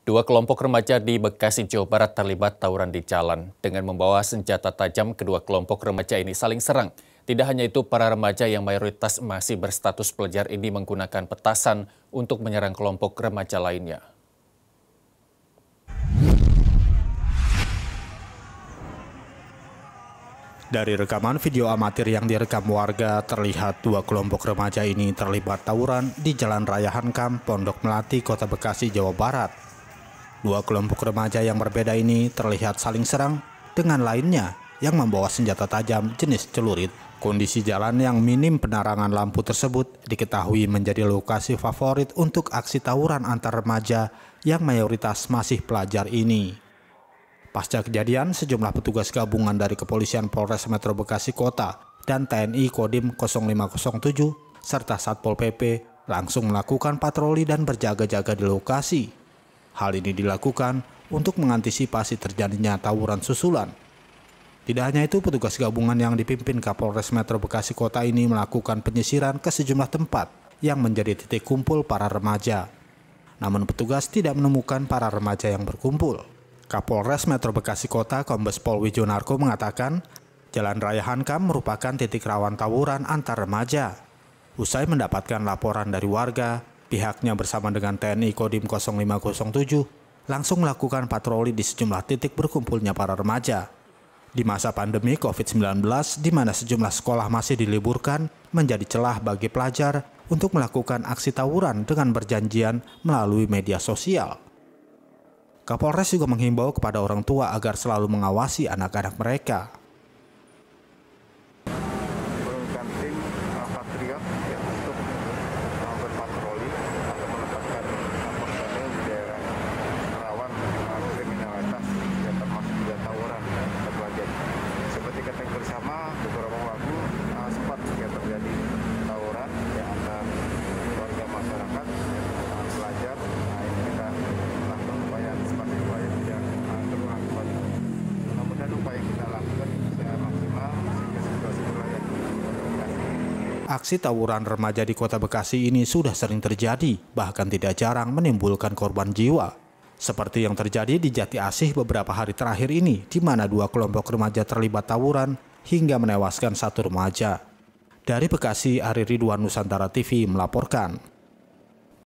Dua kelompok remaja di Bekasi, Jawa Barat terlibat tawuran di jalan. Dengan membawa senjata tajam, kedua kelompok remaja ini saling serang. Tidak hanya itu, para remaja yang mayoritas masih berstatus pelajar ini menggunakan petasan untuk menyerang kelompok remaja lainnya. Dari rekaman video amatir yang direkam warga, terlihat dua kelompok remaja ini terlibat tawuran di Jalan Raya Hankam, Pondok Melati, Kota Bekasi, Jawa Barat. Dua kelompok remaja yang berbeda ini terlihat saling serang dengan lainnya yang membawa senjata tajam jenis celurit. Kondisi jalan yang minim penerangan lampu tersebut diketahui menjadi lokasi favorit untuk aksi tawuran antar remaja yang mayoritas masih pelajar ini. Pasca kejadian, sejumlah petugas gabungan dari kepolisian Polres Metro Bekasi Kota dan TNI Kodim 0507 serta Satpol PP langsung melakukan patroli dan berjaga-jaga di lokasi. Hal ini dilakukan untuk mengantisipasi terjadinya tawuran susulan. Tidak hanya itu, petugas gabungan yang dipimpin Kapolres Metro Bekasi Kota ini melakukan penyisiran ke sejumlah tempat yang menjadi titik kumpul para remaja. Namun petugas tidak menemukan para remaja yang berkumpul. Kapolres Metro Bekasi Kota Kombes Pol Wijonarko mengatakan, Jalan Raya Hankam merupakan titik rawan tawuran antar remaja. Usai mendapatkan laporan dari warga, Pihaknya bersama dengan TNI Kodim 0507 langsung melakukan patroli di sejumlah titik berkumpulnya para remaja. Di masa pandemi COVID-19, di mana sejumlah sekolah masih diliburkan, menjadi celah bagi pelajar untuk melakukan aksi tawuran dengan berjanjian melalui media sosial. Kapolres juga menghimbau kepada orang tua agar selalu mengawasi anak-anak mereka. Aksi tawuran remaja di kota Bekasi ini sudah sering terjadi, bahkan tidak jarang menimbulkan korban jiwa. Seperti yang terjadi di Jati Asih beberapa hari terakhir ini, di mana dua kelompok remaja terlibat tawuran hingga menewaskan satu remaja. Dari Bekasi, Ari Ridwan Nusantara TV melaporkan.